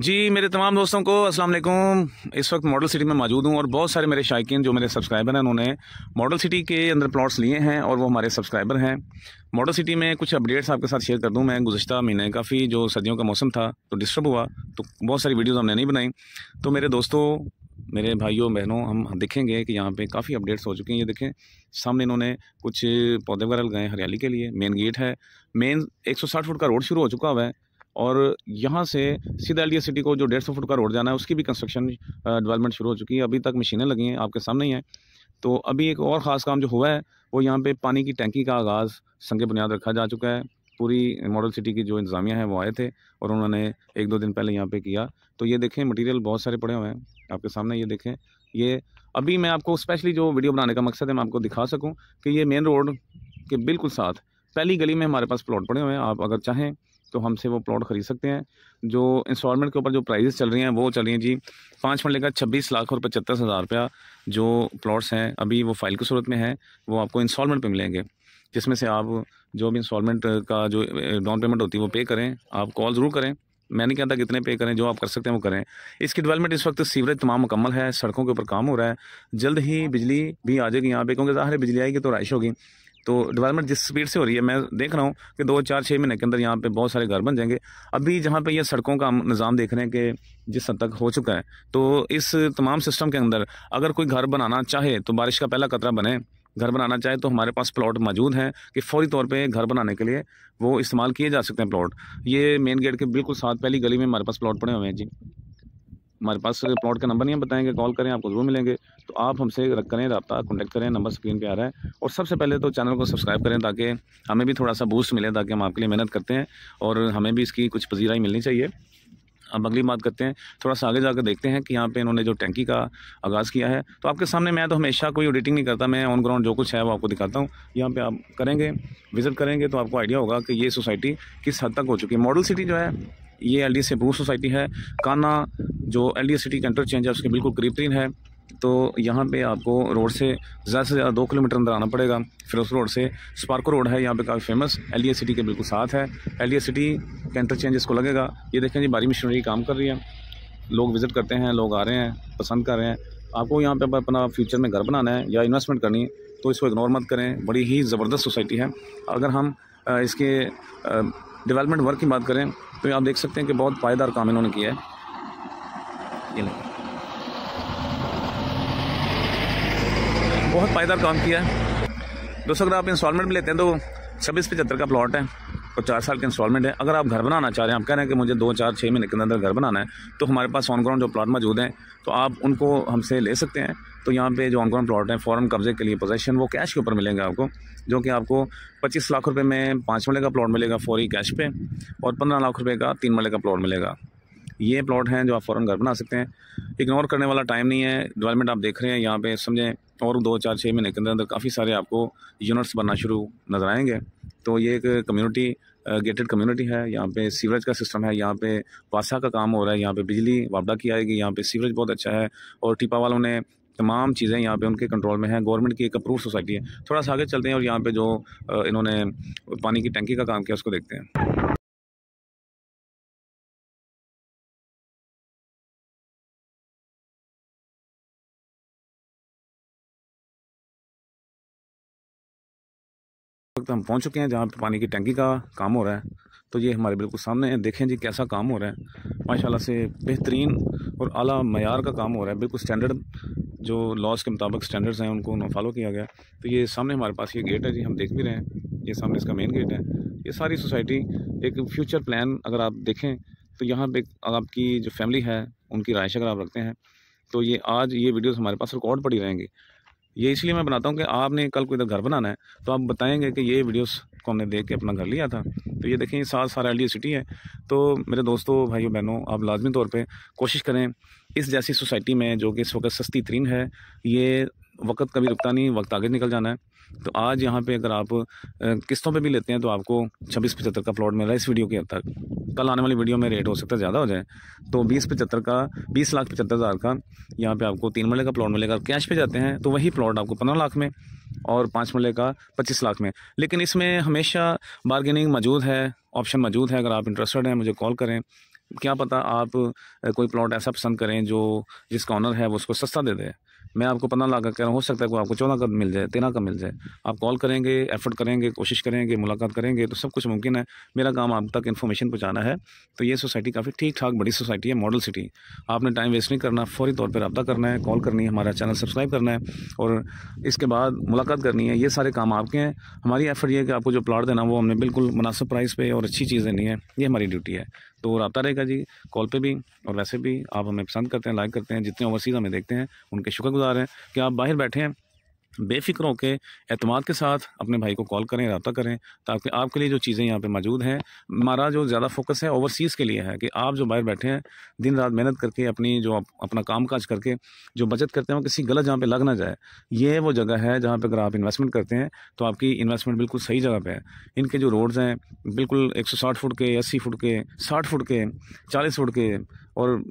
जी मेरे तमाम दोस्तों को अस्सलाम वालेकुम इस वक्त मॉडल सिटी में मौजूद हूँ और बहुत सारे मेरे शायकीन जो मेरे सब्सक्राइबर हैं उन्होंने मॉडल सिटी के अंदर प्लॉट्स लिए हैं और वो हमारे सब्सक्राइबर हैं मॉडल सिटी में कुछ अपडेट्स आपके साथ शेयर कर दूं मैं गुजशत महीने काफ़ी जो सर्दियों का मौसम था तो डिस्टर्ब हुआ तो बहुत सारी वीडियोज़ हमने नहीं बनाई तो मेरे दोस्तों मेरे भाइयों बहनों हम देखेंगे कि यहाँ पर काफ़ी अपडेट्स हो चुके हैं ये देखें सामने इन्होंने कुछ पौधे वगैरह लगाए हरियाली के लिए मेन गेट है मेन एक फुट का रोड शुरू हो चुका हुआ है और यहाँ से सीधा एल सिटी को जो डेढ़ सौ फुट का रोड जाना है उसकी भी कंस्ट्रक्शन डेवलपमेंट शुरू हो चुकी है अभी तक मशीनें लगी हैं आपके सामने ही हैं तो अभी एक और ख़ास काम जो हुआ है वो यहाँ पे पानी की टैंकी का आगाज़ संग बुनियाद रखा जा चुका है पूरी मॉडल सिटी की जो इंतज़ामिया है वो आए थे और उन्होंने एक दो दिन पहले यहाँ पर किया तो ये देखें मटीरियल बहुत सारे पड़े हुए हैं आपके सामने ये देखें ये अभी मैं आपको स्पेशली जो वीडियो बनाने का मकसद है मैं आपको दिखा सकूँ कि ये मेन रोड के बिल्कुल साथ पहली गली में हमारे पास प्लॉट पड़े हुए हैं आप अगर चाहें तो हमसे वो प्लॉट ख़रीद सकते हैं जो इंस्टॉलमेंट के ऊपर जो प्राइजेस चल रही हैं वो चल रही हैं जी पाँच मरले का छब्बीस लाख और पचहत्तर हज़ार रुपया जो प्लॉट्स हैं अभी वो फाइल की सूरत में है वो आपको इंस्टॉलमेंट पर मिलेंगे जिसमें से आप जो भी इंस्टॉलमेंट का जो डाउन पेमेंट होती है वो पे करें आप कॉल ज़रूर करें मैं नहीं कहता कितने पे करें जो आप कर सकते हैं वो करें इसकी डेवलपमेंट इस वक्त सीवरेज तमाम मुकम्मल है सड़कों के ऊपर काम हो रहा है जल्द ही बिजली भी आ जाएगी यहाँ पे क्योंकि ज़ाहिर बिजली आएगी तो राइश होगी तो डेवलपमेंट जिस स्पीड से हो रही है मैं देख रहा हूँ कि दो चार छः महीने के अंदर यहाँ पे बहुत सारे घर बन जाएंगे अभी जहाँ पे ये सड़कों का निज़ाम देख रहे हैं कि जिस हद तक हो चुका है तो इस तमाम सिस्टम के अंदर अगर कोई घर बनाना चाहे तो बारिश का पहला कतरा बने घर बनाना चाहे तो हमारे पास प्लॉट मौजूद हैं कि फौरी तौर पर घर बनाने के लिए वो इस्तेमाल किए जा सकते हैं प्लॉट ये मेन गेट के बिल्कुल साथ पहली गली में हमारे पास प्लॉट पड़े हुए हैं जी हमारे पास प्लॉट का नंबर नहीं है बताएंगे कॉल करें आपको ज़रूर मिलेंगे तो आप हमसे रख करें रबा कॉन्टैक्ट करें नंबर स्क्रीन पर आ रहा है और सबसे पहले तो चैनल को सब्सक्राइब करें ताकि हमें भी थोड़ा सा बूस्ट मिले ताकि हम आपके लिए मेहनत करते हैं और हमें भी इसकी कुछ पजीराई मिलनी चाहिए अब अगली बात करते हैं थोड़ा सा आगे जाकर देखते हैं कि यहाँ पे इन्होंने जो टैंकी का आगाज़ किया है तो आपके सामने मैं तो हमेशा कोई एडिटिंग नहीं करता मैं ऑन ग्राउंड जो कुछ है वो आपको दिखाता हूँ यहाँ पे आप करेंगे विज़िट करेंगे तो आपको आइडिया होगा कि ये सोसाइटी किस हद तक हो चुकी है मॉडल सिटी जो है ये एल डी से सोसाइटी है काना जो एल डी सिटी का इंटरचेंज है उसके बिल्कुल करीब तरीन है तो यहाँ पे आपको रोड से ज़्यादा से ज़्यादा दो किलोमीटर अंदर आना पड़ेगा उस रोड से स्पार्को रोड है यहाँ पे काफ़ी फेमस एल सिटी के बिल्कुल साथ है एल सिटी का इंटरचेंज इसको लगेगा ये देखें जी बारी मशीनरी काम कर रही है लोग विज़िट करते हैं लोग आ रहे हैं पसंद कर रहे हैं आपको यहाँ पर अपना फ्यूचर में घर बनाना है या इन्वेस्टमेंट करनी है तो इसको इग्नोर मत करें बड़ी ही ज़बरदस्त सोसाइटी है अगर हम इसके डेवलपमेंट वर्क की बात करें तो आप देख सकते हैं कि बहुत पायदार काम इन्होंने किया है ये बहुत पायदार काम किया है दोस्तों अगर आप इंस्टॉलमेंट में लेते हैं तो छब्बीस पचहत्तर का प्लॉट है और चार साल के इंस्टॉलमेंट है अगर आप घर बनाना चाह रहे हैं आप कह रहे हैं कि मुझे दो चार छः महीने के अंदर घर बनाना है तो हमारे पास ऑन ग्राउंड जो प्लाट मौजूद हैं तो आप उनको हमसे ले सकते हैं तो यहाँ पे जो ऑन ग्राउंड प्लाट हैं फ़ौरन कब्जे के लिए पोजेशन वो कैश के ऊपर मिलेंगे आपको जो कि आपको पच्चीस लाख रुपये में पाँच मरले का प्लाट मिलेगा फौरी कैश पे और पंद्रह लाख रुपये का तीन मरले का प्लाट मिलेगा ये प्लाट हैं जो आप फ़ौर घर बना सकते हैं इग्नोर करने वाला टाइम नहीं है डेवलपमेंट आप देख रहे हैं यहाँ पर समझें और दो चार छः महीने के अंदर अंदर काफ़ी सारे आपको यूनिट्स बनना शुरू नज़र आएंगे तो ये एक कम्युनिटी गेटेड कम्युनिटी है यहाँ पे सीवरेज का सिस्टम है यहाँ पे वासा का काम हो रहा है यहाँ पे बिजली वापडा की आएगी यहाँ पे सीवरेज बहुत अच्छा है और टिपा वालों ने तमाम चीज़ें यहाँ पे उनके कंट्रोल में हैं गवर्नमेंट की एक अप्रूव सोसाइटी है थोड़ा सा आगे चलते हैं और यहाँ पे जो इन्होंने पानी की टंकी का काम किया उसको देखते हैं वक्त हम पहुंच चुके हैं जहाँ पर पानी की टंकी का काम हो रहा है तो ये हमारे बिल्कुल सामने है देखें जी कैसा काम हो रहा है माशाल्लाह से बेहतरीन और आला मैार का काम हो रहा है बिल्कुल स्टैंडर्ड जो लॉज के मुताबिक स्टैंडर्ड्स हैं उनको उन्होंने फॉलो किया गया तो ये सामने हमारे पास ये गेट है जी हम देख भी रहे हैं ये सामने इसका मेन गेट है ये सारी सोसाइटी एक फ्यूचर प्लान अगर आप देखें तो यहाँ पे आपकी जो फैमिली है उनकी राइश अगर आप रखते हैं तो ये आज ये वीडियोस हमारे पास रिकॉर्ड पड़ी रहेंगी ये इसलिए मैं बनाता हूँ कि आपने कल को इधर घर बनाना है तो आप बताएंगे कि ये वीडियोस को हमने देख के अपना घर लिया था तो ये देखें सात सारा एल सिटी है तो मेरे दोस्तों भाइयों बहनों आप लाजमी तौर पर कोशिश करें इस जैसी सोसाइटी में जो कि इस वक्त सस्ती तरीन है ये वक्त कभी रुकता नहीं वक्त आगे निकल जाना है तो आज यहाँ पे अगर आप किस्तों पे भी लेते हैं तो आपको छब्बीस पचहत्तर का प्लॉट मिल रहा है इस वीडियो के तक कल आने वाली वीडियो में रेट हो सकता है ज़्यादा हो जाए तो बीस पचहत्तर का बीस लाख पचहत्तर हज़ार का यहाँ पे आपको तीन मरले का प्लॉट मिलेगा कैश पे जाते हैं तो वही प्लॉट आपको पंद्रह लाख में और पाँच मरले का पच्चीस लाख में लेकिन इसमें हमेशा बार्गेनिंग मौजूद है ऑप्शन मौजूद है अगर आप इंटरेस्टेड हैं मुझे कॉल करें क्या पता आप कोई प्लॉट ऐसा पसंद करें जो जिसका ऑनर है वो उसको सस्ता दे दें मैं आपको पंद्रह लाख का कह रहा हूँ हो सकता है कोई आपको चौदह का मिल जाए तेरह का मिल जाए आप कॉल करेंगे एफर्ट करेंगे कोशिश करेंगे मुलाकात करेंगे तो सब कुछ मुमकिन है मेरा काम आप तक इन्फॉर्मेशन पहुँचाना है तो ये सोसाइटी काफ़ी ठीक ठाक बड़ी सोसाइटी है मॉडल सिटी आपने टाइम वेस्ट नहीं करना फौरी तौर पर रब्ता करना है कॉल करनी है हमारा चैनल सब्सक्राइब करना है और इसके बाद मुलाकात करनी है ये सारे काम आपके हैं हमारी एफर्ट ये है कि आपको जो प्लाट देना वो हमने बिल्कुल मुनासिब प्राइस पर और अच्छी चीज़ देनी है ये हमारी ड्यूटी है तो रबता रहेगा जी कॉल पे भी और वैसे भी आप हमें पसंद करते हैं लाइक करते हैं जितने ओवरसीज़ हमें देखते हैं उनके शुक्रगुजार हैं कि आप बाहर बैठे हैं बेफिक्र होकर अतमाद के साथ अपने भाई को कॉल करें रबा करें ताकि आपके लिए जो चीज़ें यहाँ पे मौजूद हैं हमारा जो ज़्यादा फोकस है ओवरसीज़ के लिए है कि आप जो बाहर बैठे हैं दिन रात मेहनत करके अपनी जो अपना काम काज करके जो बचत करते हैं वो किसी गलत जहाँ पर लग ना जाए ये वो जगह है जहाँ पर अगर आप इन्वेस्टमेंट करते हैं तो आपकी इन्वेस्टमेंट बिल्कुल सही जगह पर है इनके जो रोड्स हैं बिल्कुल एक फुट के अस्सी फुट के साठ फुट के चालीस फुट के और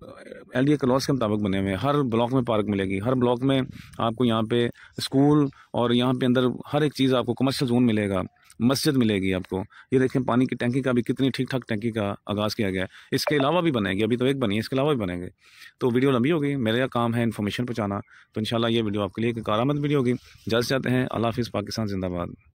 एल डी ए क्लॉज के मुताबिक बने हुए हैं हर ब्लॉक में पार्क मिलेगी हर ब्लॉक में आपको यहाँ पे स्कूल और यहाँ पे अंदर हर एक चीज़ आपको कमर्शियल जोन मिलेगा मस्जिद मिलेगी आपको ये देखें पानी की टैंकी का भी कितनी ठीक ठाक टैंकी का आगाज़ किया गया है इसके अलावा भी बनेगी अभी तो एक बनी है इसके अलावा भी बनेंगे तो वीडियो लंबी होगी मेरा काम है इन्फॉर्मेशन पहुँचाना तो इन ये वीडियो आपके लिए एक कारामद वीडियो होगी जल्द से आते हैं अल्लाह हाफिज़ पाकिस्तान जिंदाबाद